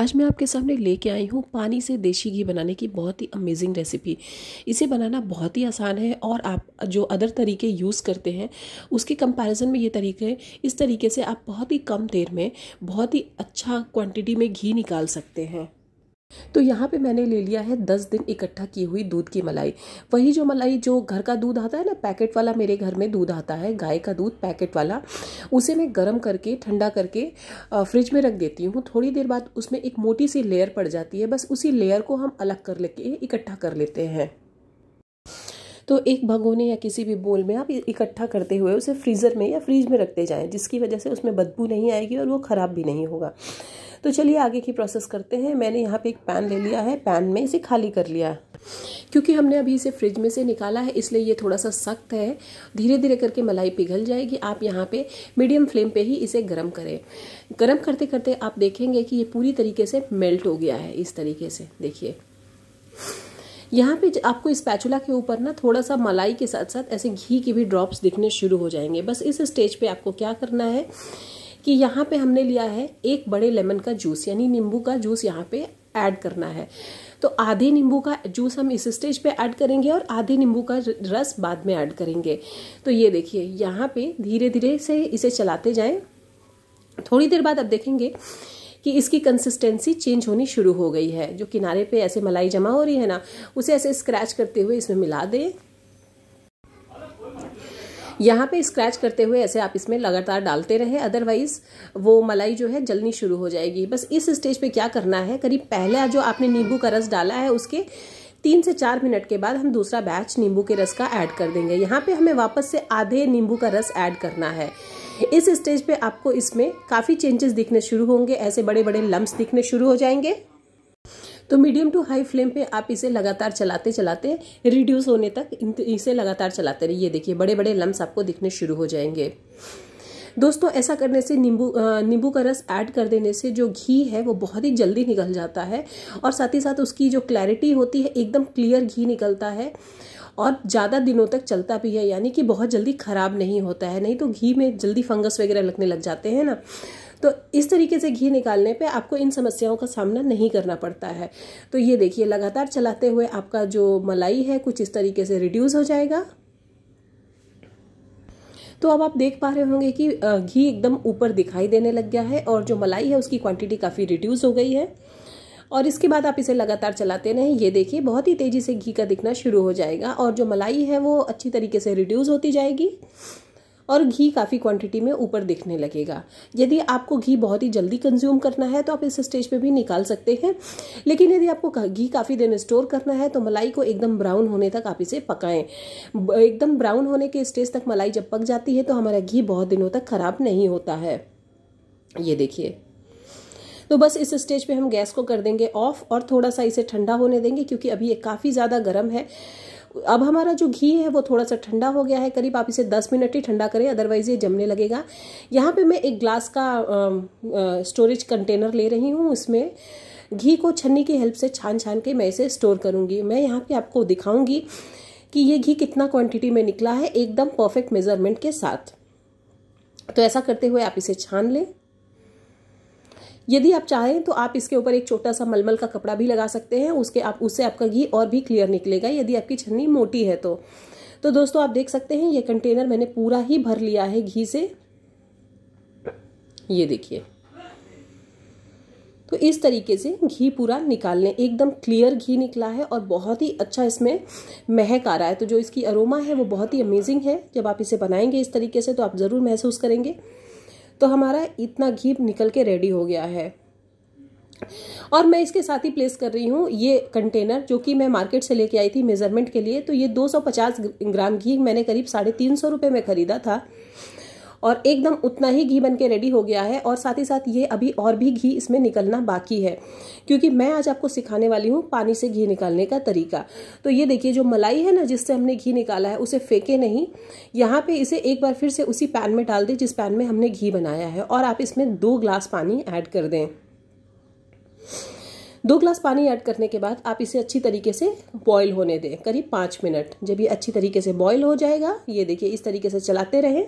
आज मैं आपके सामने लेके आई हूँ पानी से देसी घी बनाने की बहुत ही अमेजिंग रेसिपी इसे बनाना बहुत ही आसान है और आप जो अदर तरीके यूज़ करते हैं उसके कंपैरिजन में ये तरीके इस तरीके से आप बहुत ही कम देर में बहुत ही अच्छा क्वांटिटी में घी निकाल सकते हैं तो यहाँ पे मैंने ले लिया है दस दिन इकट्ठा की हुई दूध की मलाई वही जो मलाई जो घर का दूध आता है ना पैकेट वाला मेरे घर में दूध आता है गाय का दूध पैकेट वाला उसे मैं गर्म करके ठंडा करके फ्रिज में रख देती हूँ थोड़ी देर बाद उसमें एक मोटी सी लेयर पड़ जाती है बस उसी लेयर को हम अलग कर लेके इकट्ठा कर लेते हैं तो एक भगोने या किसी भी बोल में आप इकट्ठा करते हुए उसे फ्रीज़र में या फ्रीज में रखते जाएं जिसकी वजह से उसमें बदबू नहीं आएगी और वो ख़राब भी नहीं होगा तो चलिए आगे की प्रोसेस करते हैं मैंने यहाँ पे एक पैन ले लिया है पैन में इसे खाली कर लिया क्योंकि हमने अभी इसे फ्रिज में से निकाला है इसलिए ये थोड़ा सा सख्त है धीरे धीरे करके मलाई पिघल जाएगी आप यहाँ पे मीडियम फ्लेम पे ही इसे गर्म करें गर्म करते करते आप देखेंगे कि ये पूरी तरीके से मेल्ट हो गया है इस तरीके से देखिए यहाँ पे आपको इस पैचुला के ऊपर ना थोड़ा सा मलाई के साथ साथ ऐसे घी के भी ड्रॉप्स दिखने शुरू हो जाएंगे बस इस स्टेज पे आपको क्या करना है कि यहाँ पे हमने लिया है एक बड़े लेमन का जूस यानी नींबू का जूस यहाँ पे ऐड करना है तो आधे नींबू का जूस हम इस स्टेज पे ऐड करेंगे और आधे नींबू का रस बाद में ऐड करेंगे तो ये देखिए यहाँ पे धीरे धीरे से इसे चलाते जाएं थोड़ी देर बाद आप देखेंगे कि इसकी कंसिस्टेंसी चेंज होनी शुरू हो गई है जो किनारे पे ऐसे मलाई जमा हो रही है ना उसे ऐसे स्क्रैच करते हुए इसमें मिला दें यहाँ पे स्क्रैच करते हुए ऐसे आप इसमें लगातार डालते रहें अदरवाइज़ वो मलाई जो है जलनी शुरू हो जाएगी बस इस स्टेज पे क्या करना है करीब पहला जो आपने नींबू का रस डाला है उसके तीन से चार मिनट के बाद हम दूसरा बैच नींबू के रस का ऐड कर देंगे यहाँ पे हमें वापस से आधे नींबू का रस ऐड करना है इस स्टेज पे आपको इसमें काफ़ी चेंजेस दिखने शुरू होंगे ऐसे बड़े बड़े लम्ब दिखने शुरू हो जाएंगे तो मीडियम टू हाई फ्लेम पे आप इसे लगातार चलाते चलाते रिड्यूस होने तक इसे लगातार चलाते रहिए देखिए बड़े बड़े लम्स आपको दिखने शुरू हो जाएंगे दोस्तों ऐसा करने से नींबू नींबू का रस ऐड कर देने से जो घी है वो बहुत ही जल्दी निकल जाता है और साथ ही साथ उसकी जो क्लैरिटी होती है एकदम क्लियर घी निकलता है और ज़्यादा दिनों तक चलता भी है यानी कि बहुत जल्दी ख़राब नहीं होता है नहीं तो घी में जल्दी फंगस वगैरह लगने लग जाते हैं ना तो इस तरीके से घी निकालने पे आपको इन समस्याओं का सामना नहीं करना पड़ता है तो ये देखिए लगातार चलाते हुए आपका जो मलाई है कुछ इस तरीके से रिड्यूस हो जाएगा तो अब आप देख पा रहे होंगे कि घी एकदम ऊपर दिखाई देने लग गया है और जो मलाई है उसकी क्वांटिटी काफ़ी रिड्यूस हो गई है और इसके बाद आप इसे लगातार चलाते रहें ये देखिए बहुत ही तेज़ी से घी का दिखना शुरू हो जाएगा और जो मलाई है वो अच्छी तरीके से रिड्यूस होती जाएगी और घी काफ़ी क्वांटिटी में ऊपर दिखने लगेगा यदि आपको घी बहुत ही जल्दी कंज्यूम करना है तो आप इस स्टेज पे भी निकाल सकते हैं लेकिन यदि आपको घी काफ़ी दिन स्टोर करना है तो मलाई को एकदम ब्राउन होने तक आप इसे पकाएं एकदम ब्राउन होने के स्टेज तक मलाई जब पक जाती है तो हमारा घी बहुत दिनों तक ख़राब नहीं होता है ये देखिए तो बस इस स्टेज पे हम गैस को कर देंगे ऑफ और थोड़ा सा इसे ठंडा होने देंगे क्योंकि अभी ये काफ़ी ज़्यादा गर्म है अब हमारा जो घी है वो थोड़ा सा ठंडा हो गया है करीब आप इसे 10 मिनट ही ठंडा करें अदरवाइज़ ये जमने लगेगा यहाँ पे मैं एक ग्लास का आ, आ, स्टोरेज कंटेनर ले रही हूँ इसमें घी को छन्नी की हेल्प से छान छान के मैं इसे स्टोर करूँगी मैं यहाँ पे आपको दिखाऊँगी कि ये घी कितना क्वांटिटी में निकला है एकदम परफेक्ट मेज़रमेंट के साथ तो ऐसा करते हुए आप इसे छान लें यदि आप चाहें तो आप इसके ऊपर एक छोटा सा मलमल का कपड़ा भी लगा सकते हैं उसके आप उससे आपका घी और भी क्लियर निकलेगा यदि आपकी छन्नी मोटी है तो तो दोस्तों आप देख सकते हैं ये कंटेनर मैंने पूरा ही भर लिया है घी से ये देखिए तो इस तरीके से घी पूरा निकाल लें एकदम क्लियर घी निकला है और बहुत ही अच्छा इसमें महक आ रहा है तो जो इसकी अरोमा है वो बहुत ही अमेजिंग है जब आप इसे बनाएंगे इस तरीके से तो आप ज़रूर महसूस करेंगे तो हमारा इतना घी निकल के रेडी हो गया है और मैं इसके साथ ही प्लेस कर रही हूँ ये कंटेनर जो कि मैं मार्केट से लेके आई थी मेज़रमेंट के लिए तो ये 250 ग्राम घी मैंने करीब साढ़े तीन सौ रुपये में ख़रीदा था और एकदम उतना ही घी बन के रेडी हो गया है और साथ ही साथ ये अभी और भी घी इसमें निकलना बाकी है क्योंकि मैं आज आपको सिखाने वाली हूँ पानी से घी निकालने का तरीका तो ये देखिए जो मलाई है ना जिससे हमने घी निकाला है उसे फेंके नहीं यहाँ पे इसे एक बार फिर से उसी पैन में डाल दें जिस पैन में हमने घी बनाया है और आप इसमें दो ग्लास पानी ऐड कर दें दो ग्लास पानी ऐड करने के बाद आप इसे अच्छी तरीके से बॉईल होने दें करीब पाँच मिनट जब ये अच्छी तरीके से बॉईल हो जाएगा ये देखिए इस तरीके से चलाते रहें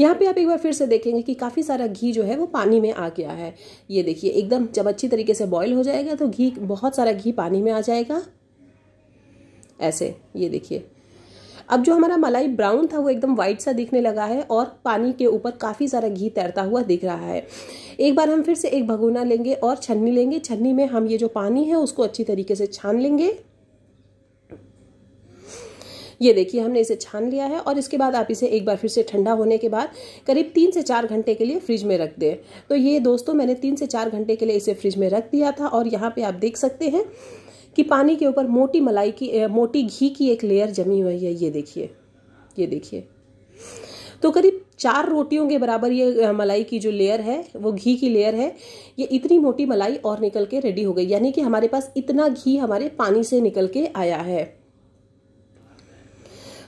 यहाँ पे आप एक बार फिर से देखेंगे कि काफ़ी सारा घी जो है वो पानी में आ गया है ये देखिए एकदम जब अच्छी तरीके से बॉयल हो जाएगा तो घी बहुत सारा घी पानी में आ जाएगा ऐसे ये देखिए अब जो हमारा मलाई ब्राउन था वो एकदम वाइट सा दिखने लगा है और पानी के ऊपर काफ़ी सारा घी तैरता हुआ दिख रहा है एक बार हम फिर से एक भगोना लेंगे और छन्नी लेंगे छन्नी में हम ये जो पानी है उसको अच्छी तरीके से छान लेंगे ये देखिए हमने इसे छान लिया है और इसके बाद आप इसे एक बार फिर से ठंडा होने के बाद करीब तीन से चार घंटे के लिए फ्रिज में रख दें तो ये दोस्तों मैंने तीन से चार घंटे के लिए इसे फ्रिज में रख दिया था और यहाँ पर आप देख सकते हैं कि पानी के ऊपर मोटी मलाई की मोटी घी की एक लेयर जमी हुई है ये देखिए ये देखिए तो करीब चार रोटियों के बराबर ये मलाई की जो लेयर है वो घी की लेयर है ये इतनी मोटी मलाई और निकल के रेडी हो गई यानी कि हमारे पास इतना घी हमारे पानी से निकल के आया है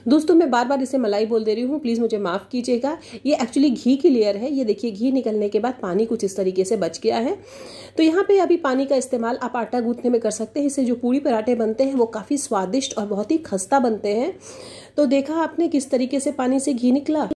दोस्तों मैं बार बार इसे मलाई बोल दे रही हूँ प्लीज़ मुझे माफ़ कीजिएगा ये एक्चुअली घी की लेयर है ये देखिए घी निकलने के बाद पानी कुछ इस तरीके से बच गया है तो यहाँ पे अभी पानी का इस्तेमाल आप आटा गूंथने में कर सकते हैं इससे जो पूरी पराठे बनते हैं वो काफ़ी स्वादिष्ट और बहुत ही खस्ता बनते हैं तो देखा आपने किस तरीके से पानी से घी निकला